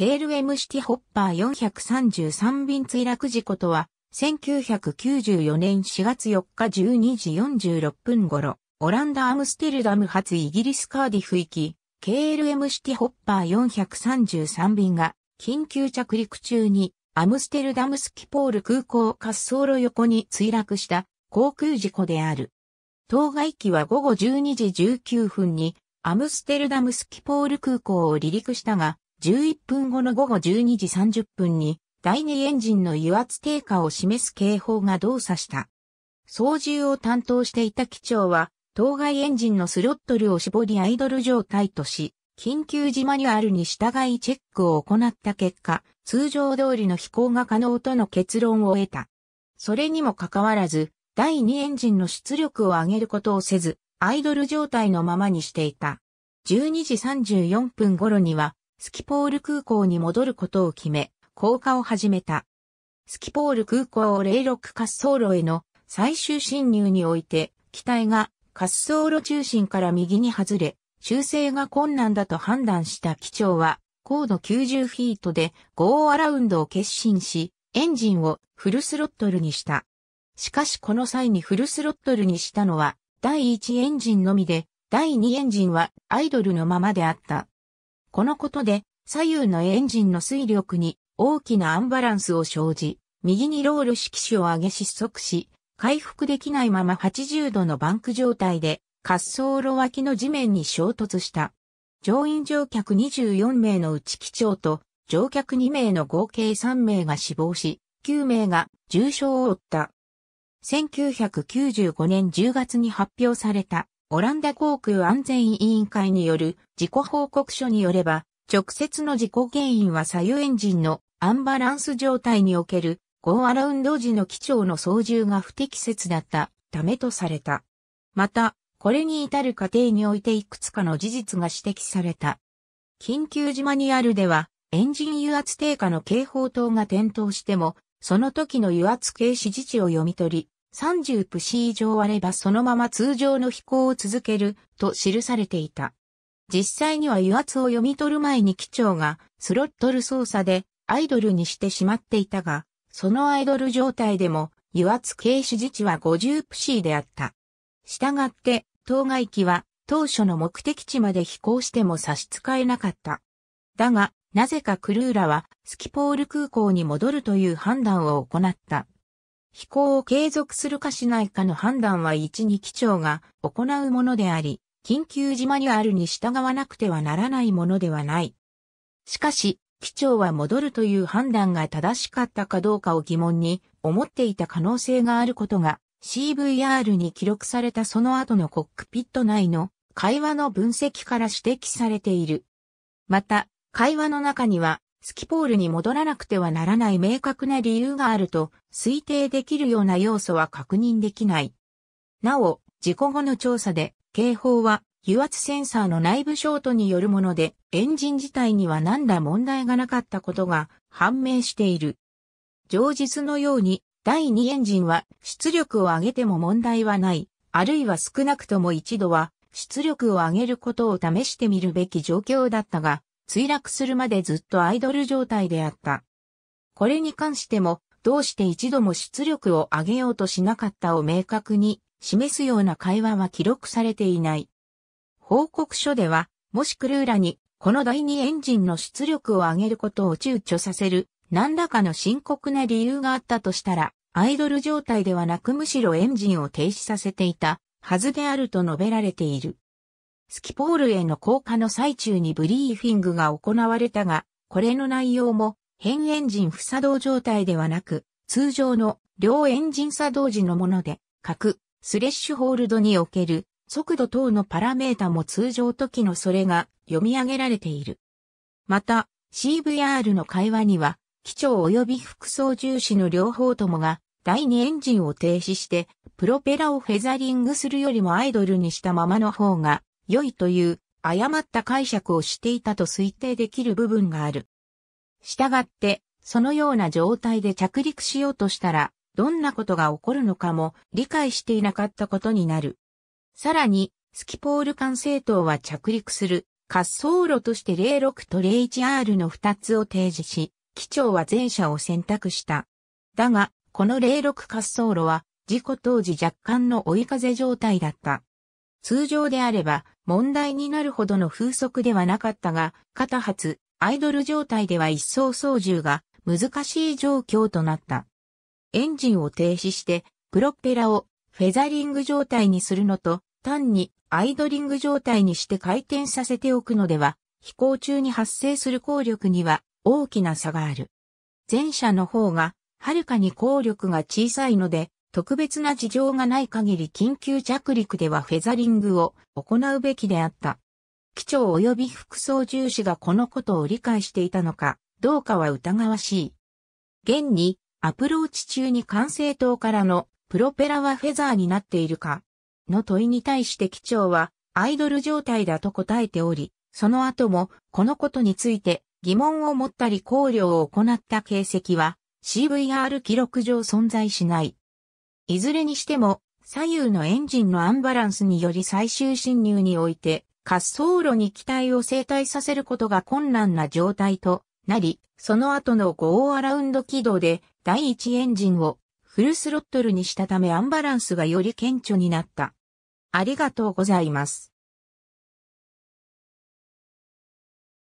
ヘール・エシティ・ホッパー433便墜落事故とは、1994年4月4日12時46分頃、オランダ・アムステルダム発イギリス・カーディフ行き、KLM シティ・ホッパー433便が、緊急着陸中に、アムステルダムスキポール空港滑走路横に墜落した航空事故である。当該機は午後12時19分にアムステルダムスキポール空港を離陸したが、11分後の午後12時30分に第2エンジンの油圧低下を示す警報が動作した。操縦を担当していた機長は、当該エンジンのスロットルを絞りアイドル状態とし、緊急時マニュアルに従いチェックを行った結果、通常通りの飛行が可能との結論を得た。それにもかかわらず、第2エンジンの出力を上げることをせず、アイドル状態のままにしていた。12時34分頃には、スキポール空港に戻ることを決め、降下を始めた。スキポール空港06滑走路への最終侵入において、機体が滑走路中心から右に外れ、修正が困難だと判断した機長は、高度90フィートでゴーアラウンドを決心し、エンジンをフルスロットルにした。しかしこの際にフルスロットルにしたのは、第1エンジンのみで、第2エンジンはアイドルのままであった。このことで左右のエンジンの推力に大きなアンバランスを生じ、右にロール式紙を上げ失速し、回復できないまま80度のバンク状態で滑走路脇の地面に衝突した。乗員乗客24名のうち機長と乗客2名の合計3名が死亡し、9名が重傷を負った。1995年10月に発表されたオランダ航空安全委員会による事故報告書によれば、直接の事故原因は左右エンジンのアンバランス状態におけるゴーアラウンド時の機長の操縦が不適切だったためとされた。また、これに至る過程においていくつかの事実が指摘された。緊急時マニュアルでは、エンジン油圧低下の警報灯が点灯しても、その時の油圧軽視自治を読み取り、30プシー以上あればそのまま通常の飛行を続けると記されていた。実際には油圧を読み取る前に機長がスロットル操作でアイドルにしてしまっていたが、そのアイドル状態でも油圧軽視自治は50プシーであった。したがって、当該機は当初の目的地まで飛行しても差し支えなかった。だが、なぜかクルーラはスキポール空港に戻るという判断を行った。飛行を継続するかしないかの判断は一に機長が行うものであり、緊急時マニュアルに従わなくてはならないものではない。しかし、機長は戻るという判断が正しかったかどうかを疑問に思っていた可能性があることが CVR に記録されたその後のコックピット内の会話の分析から指摘されている。また、会話の中にはスキポールに戻らなくてはならない明確な理由があると推定できるような要素は確認できない。なお、事故後の調査で、警報は油圧センサーの内部ショートによるもので、エンジン自体には何ら問題がなかったことが判明している。上実のように、第2エンジンは出力を上げても問題はない、あるいは少なくとも一度は出力を上げることを試してみるべき状況だったが、墜落するまでずっとアイドル状態であった。これに関しても、どうして一度も出力を上げようとしなかったを明確に示すような会話は記録されていない。報告書では、もしクルーラに、この第二エンジンの出力を上げることを躊躇させる、何らかの深刻な理由があったとしたら、アイドル状態ではなくむしろエンジンを停止させていたはずであると述べられている。スキポールへの降下の最中にブリーフィングが行われたが、これの内容も変エンジン不作動状態ではなく、通常の両エンジン作動時のもので、各スレッシュホールドにおける速度等のパラメータも通常時のそれが読み上げられている。また、CVR の会話には、機長及び副操縦士の両方ともが、第2エンジンを停止して、プロペラをフェザリングするよりもアイドルにしたままの方が、良いという誤った解釈をしていたと推定できる部分がある。したがって、そのような状態で着陸しようとしたら、どんなことが起こるのかも理解していなかったことになる。さらに、スキポール管制塔は着陸する滑走路として06と 01R の2つを提示し、機長は前者を選択した。だが、この06滑走路は事故当時若干の追い風状態だった。通常であれば、問題になるほどの風速ではなかったが、片発、アイドル状態では一層操縦が難しい状況となった。エンジンを停止して、プロペラをフェザリング状態にするのと、単にアイドリング状態にして回転させておくのでは、飛行中に発生する効力には大きな差がある。前者の方が、はるかに効力が小さいので、特別な事情がない限り緊急着陸ではフェザリングを行うべきであった。機長及び副操縦士がこのことを理解していたのか、どうかは疑わしい。現に、アプローチ中に管制塔からのプロペラはフェザーになっているか、の問いに対して機長はアイドル状態だと答えており、その後もこのことについて疑問を持ったり考慮を行った形跡は CVR 記録上存在しない。いずれにしても、左右のエンジンのアンバランスにより最終侵入において、滑走路に機体を生体させることが困難な状態となり、その後の5アラウンド軌道で第1エンジンをフルスロットルにしたためアンバランスがより顕著になった。ありがとうございます。